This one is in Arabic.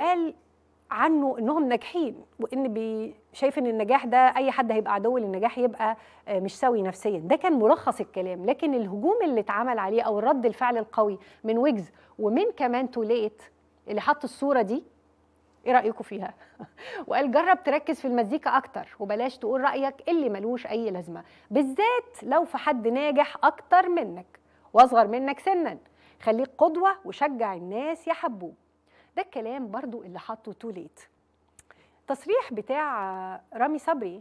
قال عنه انهم ناجحين وان بي شايف ان النجاح ده اي حد هيبقى عدو للنجاح يبقى آه، مش سوي نفسيا ده كان ملخص الكلام لكن الهجوم اللي اتعمل عليه او رد الفعل القوي من ويجز ومن كمان توليت اللي حط الصوره دي ايه رايكم فيها وقال جرب تركز في المزيكا اكتر وبلاش تقول رايك اللي ملوش اي لازمه بالذات لو في حد ناجح اكتر منك واصغر منك سنا خليك قدوه وشجع الناس يحبوك ده الكلام برضو اللي حطه تو ليت تصريح بتاع رامي صبري